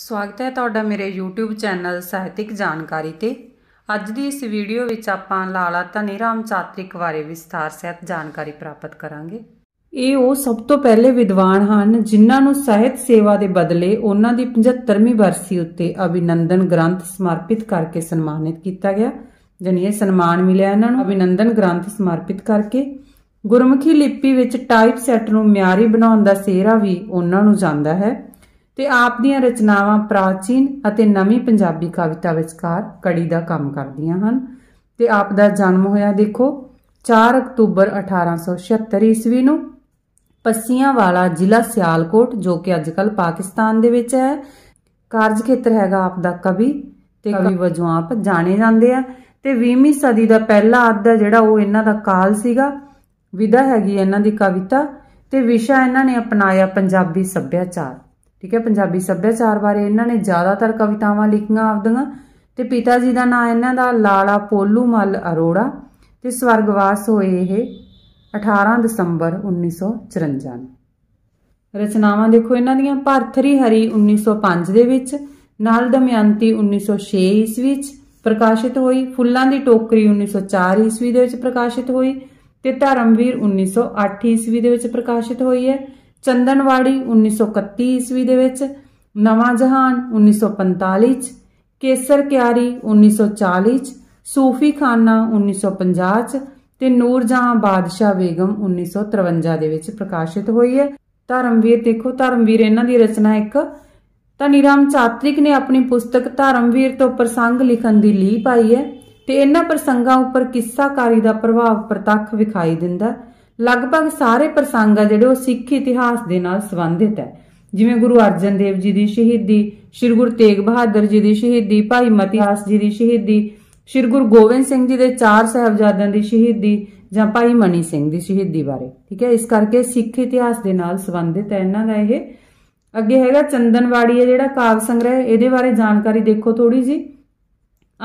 ਸਵਾਗਤ ਹੈ ਤੁਹਾਡਾ ਮੇਰੇ YouTube ਚੈਨਲ ਸਾਹਿਤਿਕ ਜਾਣਕਾਰੀ ਤੇ ਅੱਜ ਦੀ ਇਸ ਵੀਡੀਓ ਵਿੱਚ ਆਪਾਂ ਲਾਲਾ ਧਨੀ ਰਾਮ ਚਾਤ੍ਰਿਕ ਬਾਰੇ ਵਿਸਥਾਰ ਸਹਿਤ ਜਾਣਕਾਰੀ ਪ੍ਰਾਪਤ ਕਰਾਂਗੇ ਇਹ ਉਹ ਸਭ ਤੋਂ ਪਹਿਲੇ ਵਿਦਵਾਨ ਹਨ ਜਿਨ੍ਹਾਂ ਨੂੰ ਸਾਹਿਤ ਸੇਵਾ ਦੇ ਬਦਲੇ ਉਹਨਾਂ ਦੀ 75ਵੀਂ ਬਰਸੀ ਉੱਤੇ ਅਭਿਨੰਦਨ ਗ੍ਰੰਥ ਸਮਰਪਿਤ ਕਰਕੇ ਸਨਮਾਨਿਤ ਕੀਤਾ ਗਿਆ ਜਾਨੀ ਇਹ ਸਨਮਾਨ ਮਿਲਿਆ ਇਹਨਾਂ ਨੂੰ ਅਭਿਨੰਦਨ ਗ੍ਰੰਥ ਸਮਰਪਿਤ ਕਰਕੇ ਗੁਰਮੁਖੀ ਲਿਪੀ ਵਿੱਚ ਟਾਈਪ ਸੈੱਟ ਨੂੰ ਮਿਆਰੀ ਬਣਾਉਣ ਦਾ ਸਿਹਰਾ ਵੀ ਉਹਨਾਂ ਨੂੰ ਜਾਂਦਾ ਹੈ ਤੇ ਆਪ ਦੀਆਂ ਰਚਨਾਵਾਂ ਪ੍ਰਾਚੀਨ ਅਤੇ ਨਵੀਂ ਪੰਜਾਬੀ ਕਵਿਤਾ ਵਿਚਕਾਰ ਕੜੀ ਦਾ ਕੰਮ ਕਰਦੀਆਂ ਹਨ ਤੇ ਆਪ ਦਾ ਜਨਮ ਹੋਇਆ ਦੇਖੋ 4 ਅਕਤੂਬਰ 1876 ਈਸਵੀ ਨੂੰ ਪੱਸੀਆਂ ਵਾਲਾ ਜ਼ਿਲ੍ਹਾ ਸਿਆਲਕੋਟ ਜੋ ਕਿ ਅੱਜਕੱਲ ਪਾਕਿਸਤਾਨ ਦੇ ਵਿੱਚ ਹੈ ਕਾਰਜ ਖੇਤਰ ਹੈਗਾ ਆਪ ਦਾ ਕਵੀ ਤੇ ਕਵੀ ਵਜੋਂ ਆਪ ਜਾਣੇ ਜਾਂਦੇ ਆ ਤੇ 20ਵੀਂ ਸਦੀ ਦਾ ਪਹਿਲਾ ਅੱਧ ਜਿਹੜਾ ਉਹ ਇਹਨਾਂ ਦਾ ਕਾਲ ਸੀਗਾ ਵਿਦਾ ਹੈਗੀ ਇਹਨਾਂ ਦੀ ਕਵਿਤਾ ਤੇ ਵਿਸ਼ਾ ਇਹਨਾਂ ਨੇ ਅਪਣਾਇਆ ਪੰਜਾਬੀ ਸੱਭਿਆਚਾਰ ਠੀਕ ਹੈ ਪੰਜਾਬੀ ਸੱਭਿਆਚਾਰ ਬਾਰੇ ਇਹਨਾਂ ਨੇ ਜ਼ਿਆਦਾਤਰ ਕਵਿਤਾਵਾਂ ਲਿਖੀਆਂ ਆਪਦੀਆਂ ਤੇ ਪਿਤਾ ਜੀ ਦਾ ਨਾਂ ਇਹਨਾਂ ਦਾ ਲਾਲਾ ਪੋਲੂ ਮਲ ਅਰੋੜਾ ਤੇ ਸਵਰਗਵਾਸ ਹੋਏ ਇਹ 18 ਦਸੰਬਰ 1954 ਰਚਨਾਵਾਂ ਦੇਖੋ ਇਹਨਾਂ ਦੀਆਂ ਭਰਥਰੀ ਹਰੀ 1905 ਦੇ ਵਿੱਚ ਨਾਲ ਦਮਯੰਤੀ 1906 ਈਸਵੀ ਵਿੱਚ ਪ੍ਰਕਾਸ਼ਿਤ ਹੋਈ ਫੁੱਲਾਂ ਦੀ ਟੋਕਰੀ 1904 ਈਸਵੀ ਦੇ ਵਿੱਚ ਪ੍ਰਕਾਸ਼ਿਤ ਹੋਈ ਤੇ ਧਰਮਵੀਰ 1908 ਈਸਵੀ ਦੇ ਵਿੱਚ ਪ੍ਰਕਾਸ਼ਿਤ ਹੋਈ ਹੈ ਚੰਦਨਵਾੜੀ 1931 ਈਸਵੀ ਦੇ ਵਿੱਚ ਨਵਾਂ ਜਹਾਨ 1945 ਚ ਕੇਸਰ ਕਿਆਰੀ 1940 ਚ ਸੂਫੀ ਖਾਨਾ 1950 ਚ ਤੇ ਨੂਰ ਜਹਾਂ ਬਾਦਸ਼ਾਹ ਬੇਗਮ 1953 ਦੇ ਵਿੱਚ ਪ੍ਰਕਾਸ਼ਿਤ ਹੋਈ ਹੈ ਧਰਮਵੀਰ ਦੇਖੋ ਧਰਮਵੀਰ ਇਹਨਾਂ ਦੀ ਰਚਨਾ ਇੱਕ ਤਾਂ ਨਿਰਾਮ ਚਾਤ੍ਰਿਕ ਨੇ ਆਪਣੀ ਪੁਸਤਕ ਧਰਮਵੀਰ ਤੋਂ ਪ੍ਰਸੰਗ ਲਿਖਣ ਦੀ ਲੀਪ ਪਾਈ ਹੈ ਤੇ ਇਹਨਾਂ ਪ੍ਰਸੰਗਾਂ ਉੱਪਰ ਕਿੱਸਾਕਾਰੀ ਦਾ ਪ੍ਰਭਾਵ ਪ੍ਰਤੱਖ ਵਿਖਾਈ ਦਿੰਦਾ ਲਗਭਗ ਸਾਰੇ ਪ੍ਰਸੰਗ ਆ ਜਿਹੜੇ ਉਹ ਸਿੱਖ ਇਤਿਹਾਸ ਦੇ ਨਾਲ ਸੰਬੰਧਿਤ ਹੈ ਜਿਵੇਂ ਗੁਰੂ ਅਰਜਨ ਦੇਵ ਜੀ ਦੀ ਸ਼ਹੀਦੀ ਸ੍ਰੀ ਗੁਰੂ ਤੇਗ ਬਹਾਦਰ ਜੀ ਦੀ ਸ਼ਹੀਦੀ ਭਾਈ ਮਤੀਹਾਸ ਜੀ ਦੀ ਸ਼ਹੀਦੀ ਸ੍ਰੀ ਗੁਰੂ ਗੋਬਿੰਦ ਸਿੰਘ ਜੀ ਦੇ ਚਾਰ ਸਹਬਜ਼ਾਦਿਆਂ ਦੀ ਸ਼ਹੀਦੀ ਜਾਂ ਭਾਈ ਮਨੀ ਸਿੰਘ ਦੀ ਸ਼ਹੀਦੀ ਬਾਰੇ ਠੀਕ ਹੈ ਇਸ ਕਰਕੇ ਸਿੱਖ ਇਤਿਹਾਸ ਦੇ ਨਾਲ ਸੰਬੰਧਿਤ ਹੈ ਇਹਨਾਂ ਦਾ ਇਹ ਅੱਗੇ ਹੈਗਾ ਚੰਦਨਵਾੜੀ ਹੈ ਜਿਹੜਾ ਕਾਵ ਸੰਗ੍ਰਹਿ ਇਹਦੇ ਬਾਰੇ ਜਾਣਕਾਰੀ ਦੇਖੋ ਥੋੜੀ ਜੀ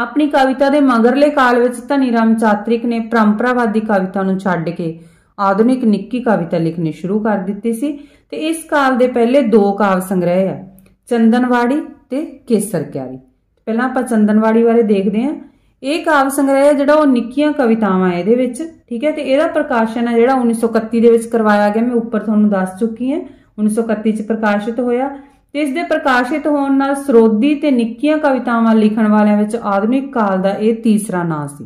ਆਪਣੀ ਕਵਿਤਾ ਦੇ ਮਗਰਲੇ ਕਾਲ ਵਿੱਚ ਧਨੀ ਰਾਮ ਚਾਤ੍ਰਿਕ ਨੇ ਪਰੰਪਰਾਵਾਦੀ ਕਵਿਤਾ ਨੂੰ ਛੱਡ ਕੇ ਆਧੁਨਿਕ ਨਿੱਕੀ ਕਵਿਤਾ ਲਿਖਣੀ ਸ਼ੁਰੂ ਕਰ ਦਿੱਤੀ ਸੀ ਤੇ ਇਸ ਕਾਲ ਦੇ ਪਹਿਲੇ ਦੋ ਕਾਵ ਸੰਗ੍ਰਹਿ ਆ ਚੰਦਨਵਾੜੀ ਤੇ ਕੇਸਰ ਕਿਆਰੀ ਪਹਿਲਾਂ ਆਪਾਂ ਚੰਦਨਵਾੜੀ ਬਾਰੇ ਦੇਖਦੇ ਆ ਇਹ ਕਾਵ ਸੰਗ੍ਰਹਿ ਜਿਹੜਾ ਉਹ ਨਿੱਕੀਆਂ ਕਵਿਤਾਵਾਂ ਇਹਦੇ ਵਿੱਚ ਠੀਕ ਹੈ ਤੇ ਇਹਦਾ ਪ੍ਰਕਾਸ਼ਨ ਹੈ ਜਿਹੜਾ 1931 ਦੇ ਵਿੱਚ ਕਰਵਾਇਆ ਗਿਆ ਮੈਂ ਉੱਪਰ ਤੁਹਾਨੂੰ ਦੱਸ ਚੁੱਕੀ ਹਾਂ 1931 ਚ ਪ੍ਰਕਾਸ਼ਿਤ ਹੋਇਆ ਤੇ ਇਸ ਦੇ ਪ੍ਰਕਾਸ਼ਿਤ ਹੋਣ ਨਾਲ ਸਰੋਦੀ ਤੇ ਨਿੱਕੀਆਂ ਕਵਿਤਾਵਾਂ ਲਿਖਣ ਵਾਲਿਆਂ ਵਿੱਚ ਆਧੁਨਿਕ ਕਾਲ ਦਾ ਇਹ ਤੀਸਰਾ ਨਾਂ ਸੀ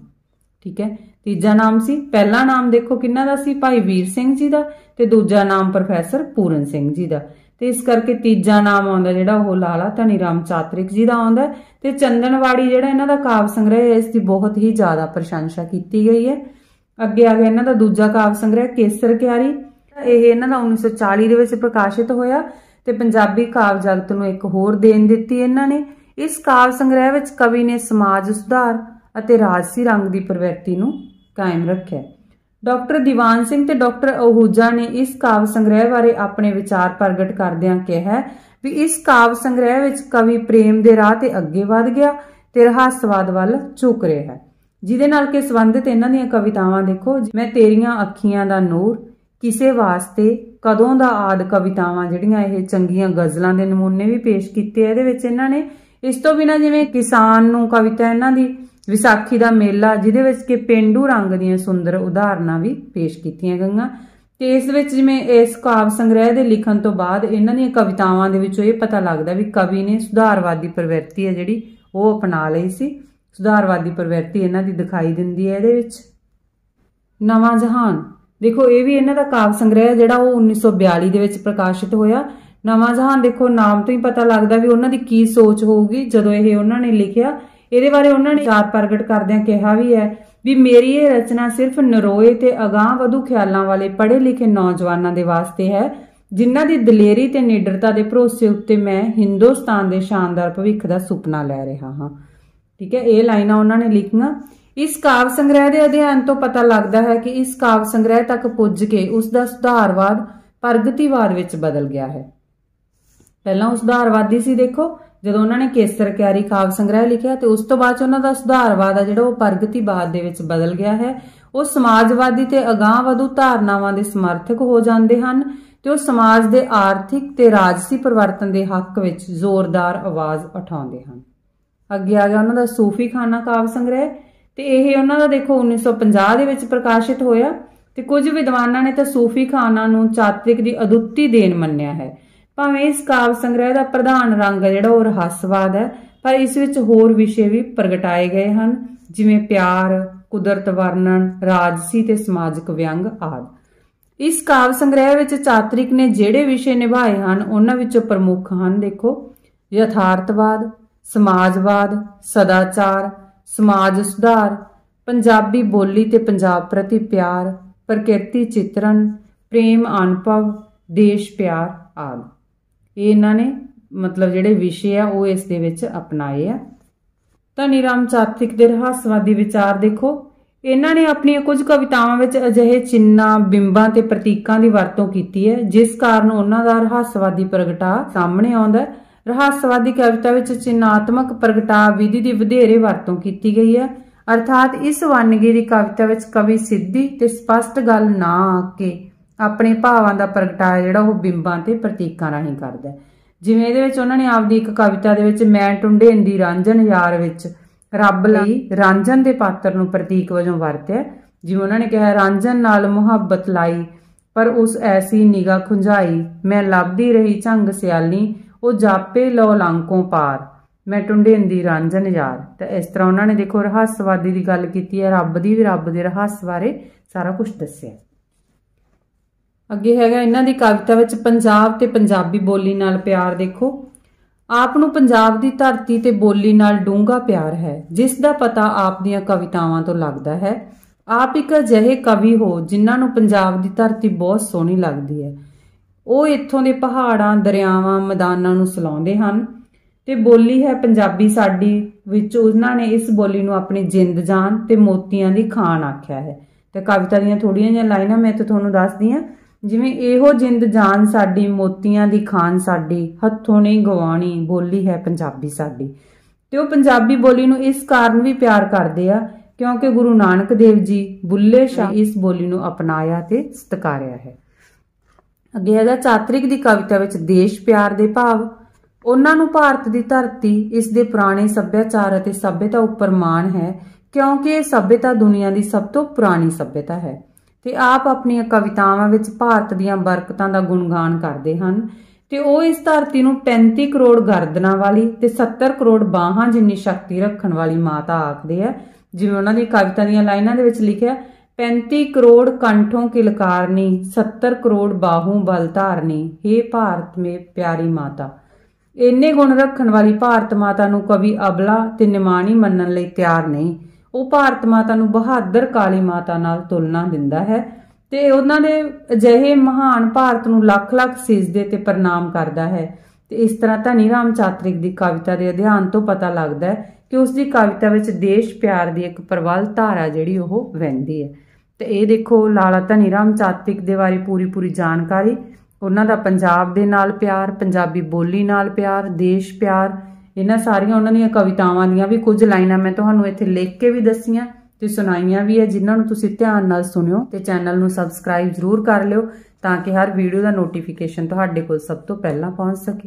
ਠੀਕ ਹੈ ਤੀਜਾ ਨਾਮ ਸੀ ਪਹਿਲਾ ਨਾਮ ਦੇਖੋ ਕਿੰਨਾ ਦਾ ਸੀ ਭਾਈ ਵੀਰ ਸਿੰਘ ਜੀ ਦਾ ਤੇ ਦੂਜਾ ਨਾਮ ਪ੍ਰੋਫੈਸਰ ਪੂਰਨ ਸਿੰਘ ਜੀ ਦਾ ਤੇ ਇਸ ਕਰਕੇ ਤੀਜਾ ਨਾਮ ਆਉਂਦਾ ਜਿਹੜਾ ਉਹ ਲਾਲਾ ਧਨੀ ਰਾਮ ਚਾਤ੍ਰਿਕ ਜੀ ਦਾ ਆਉਂਦਾ ਤੇ ਚੰਦਨਵਾੜੀ ਜਿਹੜਾ ਇਹਨਾਂ ਦਾ ਕਾਵ ਸੰਗ੍ਰਹਿ ਹੈ ਇਸ ਦੀ ਬਹੁਤ ਹੀ ਜ਼ਿਆਦਾ ਪ੍ਰਸ਼ੰਸਾ ਕੀਤੀ ਗਈ ਹੈ ਅੱਗੇ ਆ ਗਿਆ ਇਹਨਾਂ ਦਾ ਦੂਜਾ ਕਾਵ ਸੰਗ੍ਰਹਿ ਕੇਸਰ ਕਿਆਰੀ ਇਹ ਇਹਨਾਂ ਦਾ 1940 ਦੇ ਵਿੱਚ ਪ੍ਰਕਾਸ਼ਿਤ ਹੋਇਆ ਤੇ ਪੰਜਾਬੀ ਕਾਵ ਜਗਤ ਨੂੰ ਇੱਕ ਹੋਰ ਦੇਣ ਦਿੱਤੀ ਇਹਨਾਂ ਨੇ ਇਸ ਕਾਵ ਸੰਗ੍ਰਹਿ ਵਿੱਚ ਕਵੀ ਨੇ ਸਮਾਜ ਸੁਧਾਰ ਅਤੇ ਰਾਜਸੀ ਰੰਗ ਦੀ ਪ੍ਰਵਿਰਤੀ ਨੂੰ ਕਾਇਮ ਰੱਖਿਆ ਡਾਕਟਰ ਦੀਵਾਨ ਸਿੰਘ ਤੇ ਡਾਕਟਰ ਅਹੂਜਾ ਨੇ ਇਸ ਕਾਵ ਸੰਗ੍ਰਹਿ ਬਾਰੇ ਆਪਣੇ ਵਿਚਾਰ ਪ੍ਰਗਟ ਕਰਦਿਆਂ ਕਿਹਾ ਵੀ ਇਸ ਕਾਵ ਸੰਗ੍ਰਹਿ ਵਿੱਚ ਕਵੀ ਪ੍ਰੇਮ ਦੇ ਰਾਹ ਤੇ ਅੱਗੇ ਵਧ ਗਿਆ ਤੇ ਰਹੱਸਵਾਦ ਵੱਲ ਝੁਕ ਰਿਹਾ ਹੈ ਜਿਹਦੇ ਨਾਲ ਕਿ ਸੰਬੰਧਿਤ ਇਹਨਾਂ ਦੀਆਂ ਕਵਿਤਾਵਾਂ ਦੇਖੋ ਮੈਂ ਤੇਰੀਆਂ ਅੱਖੀਆਂ ਦਾ ਨੂਰ ਕਿਸੇ ਵਾਸਤੇ ਕਦੋਂ ਦਾ ਆਦ ਕਵਿਤਾਵਾਂ ਜਿਹੜੀਆਂ ਇਹ ਚੰਗੀਆਂ ਗਜ਼ਲਾਂ ਦੇ ਨਮੂਨੇ ਵੀ ਪੇਸ਼ ਕੀਤੇ ਆ ਇਹਦੇ ਵਿੱਚ ਇਹਨਾਂ ਨੇ ਇਸ ਤੋਂ ਬਿਨਾ ਜਿਵੇਂ ਕਿਸਾਨ ਨੂੰ ਕਵਿਤਾ ਇਹਨਾਂ ਦੀ ਵਿਸਾਖੀ ਦਾ ਮੇਲਾ ਜਿਹਦੇ ਵਿੱਚ ਕਿ ਪਿੰਡੂ ਰੰਗ ਦੀਆਂ ਸੁੰਦਰ ਉਦਾਹਰਨਾਂ ਵੀ ਪੇਸ਼ ਕੀਤੀਆਂ ਗਈਆਂ ਤੇ ਇਸ ਵਿੱਚ ਜਿਵੇਂ ਇਸ ਕਾਵ ਸੰਗ੍ਰਹਿ ਦੇ ਲਿਖਣ ਤੋਂ ਬਾਅਦ ਇਹਨਾਂ ਦੀਆਂ ਕਵਿਤਾਵਾਂ ਦੇ ਵਿੱਚੋਂ ਇਹ ਪਤਾ ਲੱਗਦਾ ਵੀ ਕਵੀ ਨੇ ਸੁਧਾਰਵਾਦੀ ਪ੍ਰਵਿਰਤੀ ਹੈ ਜਿਹੜੀ ਉਹ ਅਪਣਾ ਲਈ ਸੀ ਸੁਧਾਰਵਾਦੀ ਪ੍ਰਵਿਰਤੀ ਇਹਨਾਂ ਦੀ ਦਿਖਾਈ ਦਿੰਦੀ ਹੈ ਇਹਦੇ ਵਿੱਚ ਨਵਾਂ ਜਹਾਨ ਦੇਖੋ ਇਹ ਵੀ ਇਹਨਾਂ ਦਾ ਕਾਵ ਸੰਗ੍ਰਹਿ ਜਿਹੜਾ ਉਹ 1942 ਦੇ ਵਿੱਚ ਪ੍ਰਕਾਸ਼ਿਤ ਹੋਇਆ ਨਵਾਂ ਜਹਾਨ ਦੇਖੋ ਨਾਮ ਤੋਂ ਹੀ ਪਤਾ ਲੱਗਦਾ ਵੀ ਉਹਨਾਂ ਦੀ ਕੀ ਸੋਚ ਹੋਊਗੀ ਜਦੋਂ ਇਹ ਉਹਨਾਂ ਨੇ ਲਿਖਿਆ ਇਹਦੇ ਬਾਰੇ ਉਹਨਾਂ ਨੇ ਜਾਤ ਪ੍ਰਗਟ ਕਰਦਿਆਂ ਕਿਹਾ ਵੀ ਹੈ ਵੀ ਮੇਰੀ ਇਹ ਰਚਨਾ ਸਿਰਫ ਨਰੋਏ ਤੇ ਅਗਾਹ ਵਧੂ ਖਿਆਲਾਂ ਵਾਲੇ ਪੜ੍ਹੇ ਲਿਖੇ ਨੌਜਵਾਨਾਂ ਦੇ ਵਾਸਤੇ ਹੈ ਜਿਨ੍ਹਾਂ ਦੀ ਦਲੇਰੀ ਤੇ ਨਿਡਰਤਾ ਦੇ ਭਰੋਸੇ ਉੱਤੇ ਮੈਂ ਹਿੰਦੁਸਤਾਨ ਦੇ ਸ਼ਾਨਦਾਰ ਭਵਿੱਖ ਦਾ ਸੁਪਨਾ ਲੈ ਰਿਹਾ ਹਾਂ ਠੀਕ ਹੈ ਇਹ ਲਾਈਨਾਂ ਉਹਨਾਂ ਨੇ ਲਿਖੀਆਂ ਇਸ ਕਾਵ ਸੰਗ੍ਰਹਿ ਦੇ ਅਧਿਐਨ ਤੋਂ ਪਤਾ ਲੱਗਦਾ ਹੈ ਕਿ ਇਸ ਕਾਵ ਸੰਗ੍ਰਹਿ ਤੱਕ ਪੁੱਜ ਕੇ ਉਸ ਦਾ ਸੁਧਾਰਵਾਦ ਪ੍ਰਗਤੀਵਾਦ ਵਿੱਚ ਬਦਲ ਗਿਆ ਹੈ ਪਹਿਲਾਂ ਉਸ ਸੁਧਾਰਵਾਦੀ ਸੀ ਦੇਖੋ ਜਦੋਂ ਉਹਨਾਂ ਨੇ ਕੇਸਰ ਕਿਆਰੀ ਕਾਵ ਸੰਗ੍ਰਹਿ ਲਿਖਿਆ ਤੇ ਉਸ ਤੋਂ ਬਾਅਦ ਉਹਨਾਂ ਦਾ ਸੁਧਾਰਵਾਦ ਆ ਜਿਹੜਾ ਉਹ ਪ੍ਰਗਤੀਵਾਦ ਦੇ ਵਿੱਚ ਬਦਲ ਗਿਆ ਹੈ ਉਹ ਸਮਾਜਵਾਦੀ ਤੇ ਅਗਾਂਹਵਧੂ ਧਾਰਨਾਵਾਂ ਦੇ ਸਮਰਥਕ ਹੋ ਜਾਂਦੇ ਹਨ ਤੇ ਉਹ ਸਮਾਜ ਦੇ ਆਰਥਿਕ ਤੇ ਰਾਜਸੀ ਪਰਿਵਰਤਨ ਦੇ ਹੱਕ ਵਿੱਚ ਜ਼ੋਰਦਾਰ ਆਵਾਜ਼ ਉਠਾਉਂਦੇ ਹਨ ਅੱਗੇ ਆ ਗਿਆ ਉਹਨਾਂ ਦਾ ਸੂਫੀ ਖਾਨਾ ਕਾਵ ਸੰਗ੍ਰਹਿ ਤੇ ਇਹ ਉਹਨਾਂ ਦਾ ਦੇਖੋ 1950 ਦੇ ਵਿੱਚ ਪ੍ਰਕਾਸ਼ਿਤ ਹੋਇਆ ਤੇ ਕੁਝ ਵਿਦਵਾਨਾਂ ਨੇ ਤਾਂ ਸੂਫੀ ਖਾਨਾ ਨੂੰ ਚਾਤ੍ਰਿਕ ਦੀ ਅਦੁੱਤੀ ਦੇਣ ਮੰਨਿਆ ਹੈ ਭਾਵੇਂ ਇਸ ਕਾਵ ਸੰਗ੍ਰਹਿ ਦਾ ਪ੍ਰਧਾਨ ਰੰਗ ਜਿਹੜਾ ਉਹ ਰਹੱਸਵਾਦ ਹੈ ਪਰ ਇਸ ਵਿੱਚ ਹੋਰ ਵਿਸ਼ੇ ਵੀ ਪ੍ਰਗਟਾਏ ਗਏ ਹਨ ਜਿਵੇਂ ਪਿਆਰ ਕੁਦਰਤ ਵਰਣਨ ਰਾਜਸੀ ਤੇ ਸਮਾਜਿਕ ਵਿਅੰਗ ਆਦਿ ਇਸ ਕਾਵ ਸੰਗ੍ਰਹਿ ਵਿੱਚ ਚਾਤ੍ਰਿਕ ਨੇ ਜਿਹੜੇ ਵਿਸ਼ੇ ਨਿਭਾਏ ਹਨ ਉਹਨਾਂ ਵਿੱਚੋਂ ਪ੍ਰਮੁੱਖ ਹਨ ਦੇਖੋ ਯਥਾਰਥਵਾਦ ਸਮਾਜਵਾਦ ਸਦਾਚਾਰ ਸਮਾਜ ਸੁਧਾਰ ਪੰਜਾਬੀ ਬੋਲੀ ਤੇ ਪੰਜਾਬ ਪ੍ਰਤੀ ਪਿਆਰ ਪ੍ਰਕਿਰਤੀ ਚਿਤਰਣ ਪ੍ਰੇਮ ਅਨੁਭਵ ਦੇਸ਼ ਪਿਆਰ ਆਦਿ ਇਹਨਾਂ ਨੇ ਮਤਲਬ ਜਿਹੜੇ ਵਿਸ਼ੇ ਆ ਉਹ ਇਸ ਦੇ ਵਿੱਚ ਅਪਣਾਏ ਆ ਧਨੀ ਰਾਮ ਚਾਤ੍ਰਿਕ ਦੇ ਰਹੱਸਵਾਦੀ ਵਿਚਾਰ ਦੇਖੋ ਇਹਨਾਂ ਨੇ ਆਪਣੀਆਂ ਕੁਝ ਕਵਿਤਾਵਾਂ ਵਿੱਚ ਅਜਿਹੇ ਚਿੰਨਾ ਬਿੰਬਾਂ ਤੇ ਪ੍ਰਤੀਕਾਂ ਦੀ ਵਰਤੋਂ ਕੀਤੀ ਹੈ ਜਿਸ ਕਾਰਨ ਉਹਨਾਂ ਦਾ ਰਹੱਸਵਾਦੀ ਪ੍ਰਗਟਾ ਸਾਹਮਣੇ ਆਉਂਦਾ ਹੈ ਰਹੱਸਵਾਦੀ ਕਵਿਤਾ ਵਿੱਚ ਚਿੰਨਾਤਮਕ ਪ੍ਰਗਟਾ ਵਿਧੀ ਦੀ ਵਧੇਰੇ ਵਰਤੋਂ ਕੀਤੀ ਗਈ ਹੈ ਅਰਥਾਤ ਇਸ ਵੰਨਗੀ ਦੀ ਕਵਿਤਾ ਵਿੱਚ ਕਵੀ ਸਿੱਧੀ ਤੇ ਸਪਸ਼ਟ ਗੱਲ ਨਾ ਆਕੇ ਆਪਣੇ ਭਾਵਾਂ ਦਾ ਪ੍ਰਗਟਾਇਆ ਜਿਹੜਾ ਉਹ ਬਿੰਬਾਂ ਤੇ ਪ੍ਰਤੀਕਾਂ ਰਾਹੀਂ ਕਰਦਾ ਹੈ ਜਿਵੇਂ ਇਹਦੇ ਵਿੱਚ ਉਹਨਾਂ ਨੇ ਆਪਦੀ ਇੱਕ ਕਵਿਤਾ ਦੇ ਵਿੱਚ ਮੈਂ ਟੁੰਡੇਨ ਦੀ ਰਾਂਝਣ ਯਾਰ ਵਿੱਚ ਰੱਬ ਲਈ ਰਾਂਝਣ ਦੇ ਪਾਤਰ ਨੂੰ ਪ੍ਰਤੀਕ ਵਜੋਂ ਵਰਤਿਆ ਜਿਵੇਂ ਉਹਨਾਂ ਨੇ ਕਿਹਾ ਰਾਂਝਣ ਨਾਲ ਮੁਹੱਬਤ ਲਾਈ ਪਰ ਉਸ ਐਸੀ ਨਿਗਾ ਖੁੰਝਾਈ ਮੈਂ ਲੱਭਦੀ ਰਹੀ ਝੰਗ ਸਿਆਲੀ ਉਹ ਜਾਪੇ ਲੋ ਲੰਕੋਂ ਪਾਰ ਮੈਂ ਟੁੰਡੇਨ ਦੀ ਰਾਂਝਣ ਯਾਰ ਤਾਂ ਇਸ ਤਰ੍ਹਾਂ ਉਹਨਾਂ ਨੇ ਦੇਖੋ ਰਹੱਸਵਾਦੀ ਦੀ ਗੱਲ ਕੀਤੀ ਹੈ ਰੱਬ ਦੀ ਵੀ ਰੱਬ ਦੇ ਰਹੱਸ ਬਾਰੇ ਸਾਰਾ ਕੁਝ ਦੱਸਿਆ ਅੱਗੇ ਹੈਗਾ ਇਹਨਾਂ ਦੀ ਕਵਿਤਾ ਵਿੱਚ ਪੰਜਾਬ ਤੇ ਪੰਜਾਬੀ ਬੋਲੀ ਨਾਲ ਪਿਆਰ ਦੇਖੋ ਆਪ ਨੂੰ ਪੰਜਾਬ ਦੀ ਧਰਤੀ ਤੇ ਬੋਲੀ ਨਾਲ ਡੂੰਘਾ ਪਿਆਰ ਹੈ ਜਿਸ ਦਾ ਪਤਾ ਆਪ ਦੀਆਂ ਕਵਿਤਾਵਾਂ ਤੋਂ ਲੱਗਦਾ ਹੈ ਆਪ ਇੱਕ ਅਜਿਹੇ ਕਵੀ ਹੋ ਜਿਨ੍ਹਾਂ ਨੂੰ ਪੰਜਾਬ ਦੀ ਧਰਤੀ ਬਹੁਤ ਸੋਹਣੀ ਲੱਗਦੀ ਹੈ ਉਹ ਇੱਥੋਂ ਦੇ ਪਹਾੜਾਂ ਦਰਿਆਵਾਂ ਮੈਦਾਨਾਂ ਨੂੰ ਸਲਾਉਂਦੇ ਹਨ ਤੇ ਬੋਲੀ ਹੈ ਪੰਜਾਬੀ ਸਾਡੀ ਵਿੱਚ ਉਹਨਾਂ ਨੇ ਇਸ ਬੋਲੀ ਨੂੰ ਆਪਣੀ ਜਿੰਦ ਜਾਨ ਤੇ ਮੋਤੀਆਂ ਦੀ ਖਾਨ ਆਖਿਆ ਹੈ ਤੇ ਕਵਿਤਾ ਦੀਆਂ ਥੋੜੀਆਂ ਜਿਹੀਆਂ ਲਾਈਨਾਂ ਮੈਂ ਤੇ ਤੁਹਾਨੂੰ ਦੱਸਦੀ ਆਂ ਜਿਵੇਂ ਇਹੋ ਜਿੰਦ ਜਾਨ ਸਾਡੀ ਮੋਤੀਆਂ ਦੀ ਖਾਨ ਸਾਡੀ ਹੱਥੋਂ ਨਹੀਂ ਗਵਾਣੀ ਬੋਲੀ ਹੈ ਪੰਜਾਬੀ ਸਾਡੀ ਤੇ ਉਹ ਪੰਜਾਬੀ ਬੋਲੀ ਨੂੰ ਇਸ ਕਾਰਨ ਵੀ ਪਿਆਰ ਕਰਦੇ ਆ ਕਿਉਂਕਿ ਗੁਰੂ ਨਾਨਕ ਦੇਵ ਜੀ ਬੁੱਲੇ ਸ਼ਾਹ ਇਸ ਬੋਲੀ ਨੂੰ ਅਪਣਾਇਆ ਤੇ ਸਤਕਾਰਿਆ ਹੈ ਅੱਗੇ ਹੈਗਾ ਚਾਤ੍ਰਿਕ ਦੀ ਕਵਿਤਾ ਵਿੱਚ ਦੇਸ਼ ਪਿਆਰ ਦੇ ਭਾਵ ਉਹਨਾਂ ਨੂੰ ਭਾਰਤ ਦੀ ਧਰਤੀ ਇਸ ਦੇ ਪੁਰਾਣੇ ਸੱਭਿਆਚਾਰ ਅਤੇ ਸਭਿਤਾ ਉੱਪਰ ਮਾਣ ਹੈ ਕਿਉਂਕਿ ਇਹ ਸਭਿਅਤਾ ਦੁਨੀਆ ਦੀ ਸਭ ਤੋਂ ਪੁਰਾਣੀ ਸਭਿਤਾ ਹੈ ਤੇ ਆਪ ਆਪਣੀਆਂ ਕਵਿਤਾਵਾਂ ਵਿੱਚ ਭਾਰਤ ਦੀਆਂ ਬਰਕਤਾਂ ਦਾ ਗੁਣਗਾਨ ਕਰਦੇ ਹਨ ਤੇ ਉਹ ਇਸ ਧਰਤੀ ਨੂੰ 35 ਕਰੋੜ ਗਰਦਨਾਂ ਵਾਲੀ ਤੇ 70 ਕਰੋੜ ਬਾਹਾਂ ਜਿੰਨੀ ਸ਼ਕਤੀ ਰੱਖਣ ਵਾਲੀ ਮਾਤਾ ਆਖਦੇ ਆ ਜਿਵੇਂ ਉਹਨਾਂ ਦੀ ਕਵਿਤਾ ਦੀਆਂ ਲਾਈਨਾਂ ਦੇ ਵਿੱਚ ਲਿਖਿਆ 35 ਕਰੋੜ ਕੰਠੋਂ ਕਿਲਕਾਰਨੀ 70 ਕਰੋੜ ਬਾਹੂ ਬਲ ਧਾਰਨੀ हे ਭਾਰਤ ਮੇ ਪਿਆਰੀ ਮਾਤਾ ਇੰਨੇ ਗੁਣ ਰੱਖਣ ਵਾਲੀ ਭਾਰਤ ਮਾਤਾ ਨੂੰ ਕਵੀ ਅਬਲਾ ਤੇ ਨਿਮਾਣੀ ਮੰਨਣ ਲਈ ਤਿਆਰ ਨਹੀਂ ਉਹ ਭਾਰਤ ਮਾਤਾ ਨੂੰ ਬਹਾਦਰ ਕਾਲੀ ਮਾਤਾ ਨਾਲ ਤੁਲਨਾ ਦਿੰਦਾ ਹੈ ਤੇ ਉਹਨਾਂ ਦੇ ਅਜਿਹੇ ਮਹਾਨ ਭਾਰਤ ਨੂੰ ਲੱਖ-ਲੱਖ ਸਿਜਦੇ ਤੇ ਪ੍ਰਣਾਮ ਕਰਦਾ ਹੈ ਤੇ ਇਸ ਤਰ੍ਹਾਂ ਧਨੀ ਰਾਮ ਚਾਤ੍ਰਿਕ ਦੀ ਕਵਿਤਾ ਦੇ ਅਧਿਐਨ ਤੋਂ ਪਤਾ ਲੱਗਦਾ ਹੈ ਕਿ ਉਸ ਦੀ ਕਵਿਤਾ ਵਿੱਚ ਦੇਸ਼ ਪਿਆਰ ਦੀ ਇੱਕ ਪਰਵਲ ਧਾਰਾ ਜਿਹੜੀ ਉਹ ਵਹਿੰਦੀ ਹੈ ਤੇ ਇਹ ਦੇਖੋ ਲਾਲਾ ਧਨੀ ਰਾਮ ਚਾਤ੍ਰਿਕ ਦੇ ਬਾਰੇ ਪੂਰੀ ਪੂਰੀ ਜਾਣਕਾਰੀ ਉਹਨਾਂ ਦਾ ਪੰਜਾਬ ਦੇ ਨਾਲ ਪਿਆਰ ਪੰਜਾਬੀ ਬੋਲੀ ਨਾਲ ਪਿਆਰ ਦੇਸ਼ ਪਿਆਰ ਇਹਨਾਂ ਸਾਰੀਆਂ ਉਹਨਾਂ ਦੀਆਂ ਕਵਿਤਾਵਾਂ ਦੀਆਂ ਵੀ ਕੁਝ ਲਾਈਨਾਂ ਮੈਂ ਤੁਹਾਨੂੰ ਇੱਥੇ ਲਿਖ ਕੇ ਵੀ ਦੱਸੀਆਂ ਤੇ ਸੁਣਾਈਆਂ ਵੀ ਹੈ ਜਿਨ੍ਹਾਂ ਨੂੰ ਤੁਸੀਂ ਧਿਆਨ ਨਾਲ ਸੁਣਿਓ ਤੇ ਚੈਨਲ ਨੂੰ ਸਬਸਕ੍ਰਾਈਬ ਜ਼ਰੂਰ ਕਰ ਲਿਓ ਤਾਂ ਕਿ ਹਰ ਵੀਡੀਓ ਦਾ ਨੋਟੀਫਿਕੇਸ਼ਨ ਤੁਹਾਡੇ ਕੋਲ ਸਭ ਤੋਂ ਪਹਿਲਾਂ ਪਹੁੰਚ ਸਕੇ